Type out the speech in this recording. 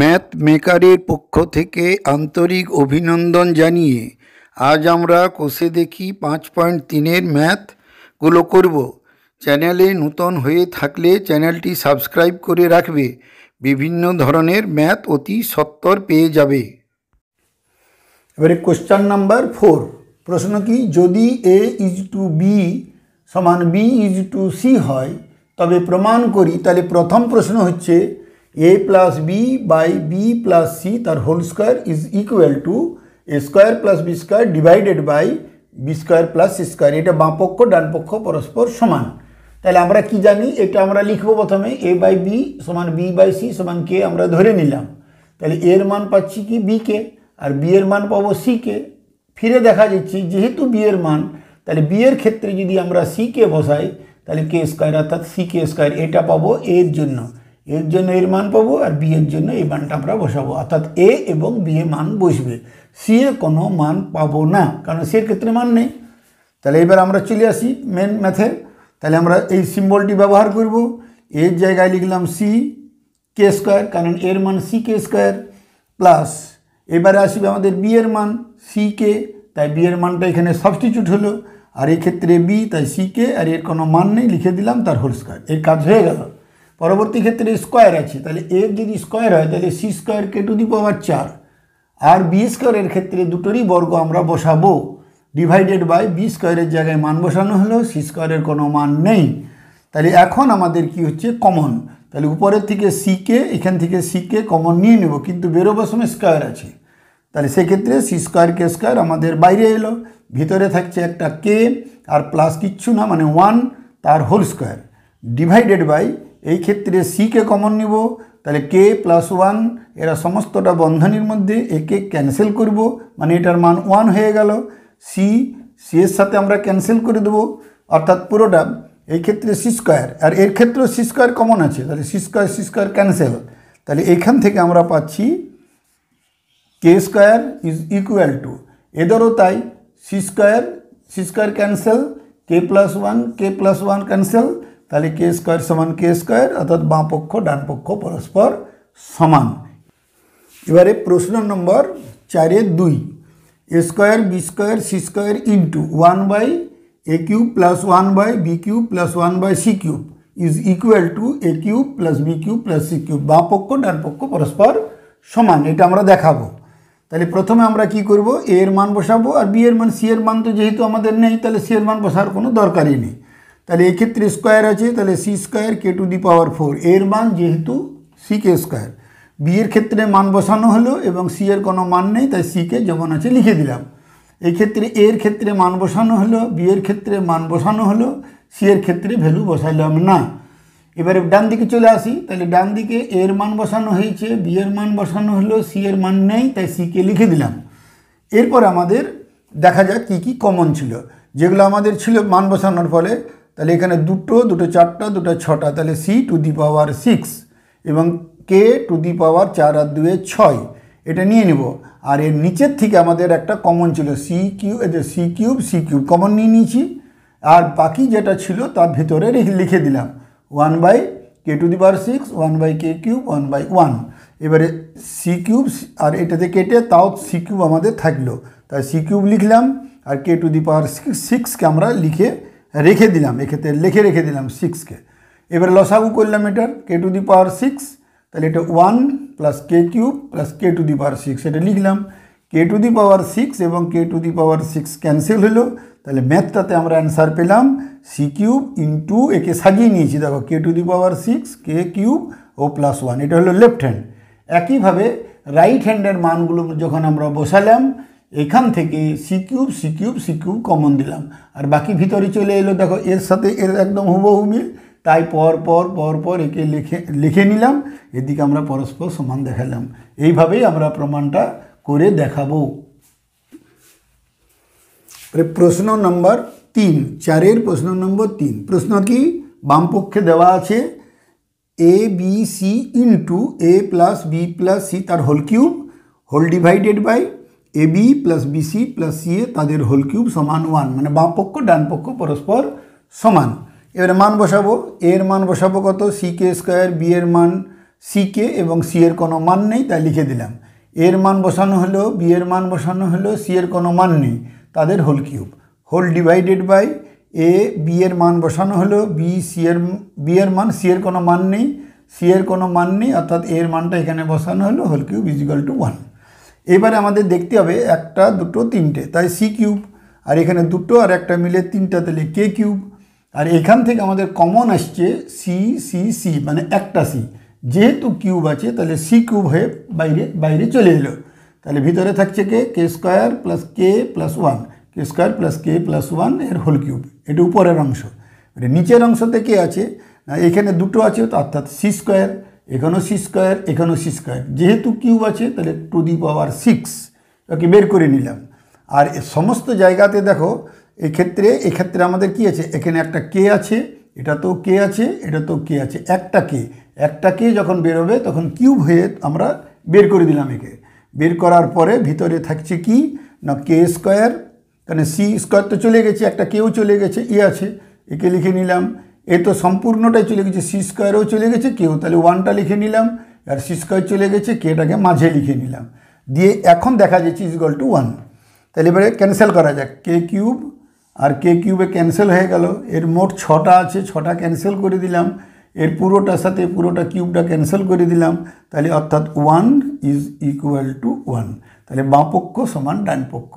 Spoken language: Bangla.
ম্যাথ মেকারের পক্ষ থেকে আন্তরিক অভিনন্দন জানিয়ে আজ আমরা কোষে দেখি পাঁচ পয়েন্ট তিনের ম্যাথগুলো করব চ্যানেলে নূতন হয়ে থাকলে চ্যানেলটি সাবস্ক্রাইব করে রাখবে বিভিন্ন ধরনের ম্যাথ অতি সত্তর পেয়ে যাবে এবারে কোশ্চান নাম্বার ফোর প্রশ্ন কি যদি এ ইজ টু বি সমান বি ইজ টু সি হয় তবে প্রমাণ করি তাহলে প্রথম প্রশ্ন হচ্ছে A plus B by B plus C তার whole square is equal to A square plus B square divided by B square plus C square এটা বাঁ পক্ষ ডান পক্ষ পরস্পর সমান তাহলে আমরা কি জানি এটা আমরা লিখবো প্রথমে এ বাই বি সমান বি বাই সি সমান কে আমরা ধরে নিলাম তাহলে এর মান পাচ্ছি কি বি কে আর বি এর মান পাবো সি কে ফিরে দেখা যাচ্ছে যেহেতু বি এর মান তাহলে বি এর ক্ষেত্রে যদি আমরা সি কে বসাই তাহলে কে স্কোয়ার অর্থাৎ সি কে স্কোয়ার এটা পাবো এর জন্য এর জন্য এর মান পাবো আর বি এর জন্য এই মানটা আমরা বসাবো অর্থাৎ এ এবং বি এ মান বসবে সি এ কোনো মান পাবো না কারণ সি এর ক্ষেত্রে মান নেই তাহলে এবার আমরা চলে আসি মেন ম্যাথে তাহলে আমরা এই সিম্বলটি ব্যবহার করব এর জায়গায় লিখলাম সি কে স্কোয়ার কারণ এর মান সি কে স্কোয়ার প্লাস এবারে আসবে আমাদের বি এর মান সি কে তাই বি এর মানটা এখানে সাবস্টিটিউট হলো আর এক্ষেত্রে বি তাই সি কে আর এর কোনো মান নেই লিখে দিলাম তার হোল স্কোয়ার এর কাজ হয়ে গেল পরবর্তী ক্ষেত্রে স্কোয়ার আছে তাহলে এর যদি স্কোয়ার হয় তাহলে C square K to the power চার আর বি স্কোয়ারের ক্ষেত্রে দুটোরই বর্গ আমরা বসাবো ডিভাইডেড বাই বি স্কোয়ারের জায়গায় মান বসানো হলেও সি স্কোয়ারের কোনো মান নেই তাহলে এখন আমাদের কি হচ্ছে কমন তাহলে উপরের থেকে সি কে এখান থেকে কে কমন নিয়ে নেব কিন্তু বেরোবার সময় স্কোয়ার আছে তাহলে সেক্ষেত্রে সি স্কোয়ার কে স্কোয়ার আমাদের বাইরে এলো ভিতরে থাকছে একটা কে আর প্লাস কিচ্ছু না মানে ওয়ান তার হোল স্কোয়ার ডিভাইডেড বাই এই ক্ষেত্রে সি কে কমন নিব তাহলে কে প্লাস ওয়ান এরা সমস্তটা বন্ধনীর মধ্যে একে ক্যান্সেল করব মানে এটার মান ওয়ান হয়ে গেল সি সি এর সাথে আমরা ক্যান্সেল করে দেবো অর্থাৎ পুরোটা এই ক্ষেত্রে সি স্কোয়ার আর এর ক্ষেত্রেও সি স্কোয়ার কমন আছে তাহলে C square C square cancel তাহলে এখান থেকে আমরা পাচ্ছি K square is equal to এদেরও তাই C square C square cancel K plus one K plus one cancel তাহলে কে স্কোয়ার সমান কে স্কোয়ার অর্থাৎ বাঁ পক্ষ ডান পক্ষ পরস্পর সমান এবারে প্রশ্ন নম্বর চারে দুই A square B square C square into one by A cube plus one by B cube plus one by C cube is equal to A cube plus B cube plus C cube বাঁ পক্ষ ডান পক্ষ পরস্পর সমান এটা আমরা দেখাবো তাহলে প্রথমে আমরা কি করব এ এর মান বসাবো আর বি এর মান সি এর মান তো যেহেতু আমাদের নেই তাহলে সি এর মান বসার কোনো দরকারই নেই তাহলে এক্ষেত্রে স্কোয়ার আছে তাহলে C square K to the power four এর মান যেহেতু সি কে স্কোয়ার বি এর ক্ষেত্রে মান বসানো হলো এবং সি এর কোনো মান নেই তাই সি কে যেমন আছে লিখে দিলাম এই ক্ষেত্রে এর ক্ষেত্রে মান বসানো হলো বি এর ক্ষেত্রে মান বসানো হলো সি এর ক্ষেত্রে ভ্যালু বসাইলাম না এবারে ডান দিকে চলে আসি তাহলে ডান দিকে এর মান বসানো হয়েছে বি এর মান বসানো হলো সি এর মান নেই তাই সি কে লিখে দিলাম এরপর আমাদের দেখা যাক কি কি কমন ছিল যেগুলো আমাদের ছিল মান বসানোর ফলে তাহলে এখানে দুটো দুটো চারটা দুটো ছটা তাহলে C to the power six এবং কে টু দি পাওয়ার চার আর দুয়ে ছয় এটা নিয়ে নেব আর এর নিচের থেকে আমাদের একটা কমন ছিল C Q C cube C cube common নিয়ে নিয়েছি আর বাকি যেটা ছিল তার ভেতরে লিখে দিলাম one by K to the power six one by K cube one by one এবারে সি কিউব আর এটাতে কেটে তাও সি কিউব আমাদের থাকলো তাই সি কিউব লিখলাম আর কে টু দি পাওয়ার সিক্সকে আমরা লিখে রেখে দিলাম এক্ষেত্রে লিখে রেখে দিলাম সিক্সকে এবার লসাগু করলাম এটার কে টু দি পাওয়ার সিক্স তাহলে এটা one plus K cube plus K to the power six এটা লিখলাম K to the power six এবং K to the power six cancel হলো তাহলে ম্যাথটাতে আমরা অ্যান্সার পেলাম সি কিউব ইন্টু একে সাজিয়ে নিয়েছি দেখো K to the power six K cube ও প্লাস ওয়ান এটা হলো লেফট হ্যান্ড একইভাবে রাইট হ্যান্ডের মানগুলো যখন আমরা বসালাম এখান থেকে C cube C cube C cube common দিলাম আর বাকি ভিতরে চলে এলো দেখো এর সাথে এর একদম হুবহু মিল তাই পর পর পর পর একে লিখে লিখে নিলাম এদিকে আমরা পরস্পর সমান দেখালাম এইভাবেই আমরা প্রমাণটা করে দেখাবো প্রশ্ন নম্বর তিন চারের প্রশ্ন নম্বর তিন প্রশ্ন কি বামপক্ষে দেওয়া আছে A B C into A plus B plus C তার whole cube whole divided by A B plus B C plus C A তাদের হোল কিউব সমান ওয়ান মানে বাম পক্ষ ডান পক্ষ পরস্পর সমান এবারে মান বসাবো এর মান বসাবো কত সি কে স্কোয়ার বি এর মান সি কে এবং সি এর কোনো মান নেই তাই লিখে দিলাম এর মান বসানো হলো বি এর মান বসানো হলো সি এর কোনো মান নেই তাদের whole cube whole divided by A B এর মান বসানো হলো বি সি এর বি এর মান সি এর কোনো মান নেই সি এর কোনো মান নেই অর্থাৎ এর মানটা এখানে বসানো হলো whole cube is equal to one এবারে আমাদের দেখতে হবে একটা দুটো তিনটে তাই সি কিউব আর এখানে দুটো আর একটা মিলে তিনটা তাহলে কে কিউব আর এখান থেকে আমাদের কমন আসছে সি সি সি মানে একটা সি যেহেতু কিউব আছে তাহলে সি কিউব হয়ে বাইরে বাইরে চলে এলো তাহলে ভিতরে থাকছে K K square plus K plus one K square plus K plus one এর হোল কিউব এটা উপরের অংশ নিচের অংশতে কে আছে এখানে দুটো আছে অর্থাৎ সি স্কোয়ার এখানেও সি স্কোয়ার এখানেও সি স্কোয়ার যেহেতু কিউব আছে তাহলে two the power six okay বের করে নিলাম আর সমস্ত জায়গাতে দেখো এক্ষেত্রে এক্ষেত্রে আমাদের কি আছে এখানে একটা কে আছে এটা তো কে আছে এটা তো কে আছে একটা কে একটা কে যখন বেরোবে তখন কিউব হয়ে আমরা বের করে দিলাম একে বের করার পরে ভিতরে থাকছে কি না কে স্কোয়ার কারণ সি স্কোয়ার তো চলে গেছে একটা কেও চলে গেছে ই আছে একে লিখে নিলাম এ তো সম্পূর্ণটাই চলে গেছে সি স্কোয়ারেও চলে গেছে কেউ তাহলে ওয়ানটা লিখে নিলাম আর সি স্কোয়ার চলে গেছে কেটাকে মাঝে লিখে নিলাম দিয়ে এখন দেখা যাচ্ছে ইজ ইকল টু ওয়ান তাহলে এবারে ক্যান্সেল করা যাক কে কিউব আর কে কিউবে ক্যান্সেল হয়ে গেল এর মোট ছটা আছে ছটা ক্যান্সেল করে দিলাম এর পুরোটার সাথে পুরোটা কিউবটা ক্যান্সেল করে দিলাম তাহলে অর্থাৎ one is equal to one তাহলে বাঁ পক্ষ সমান ডান পক্ষ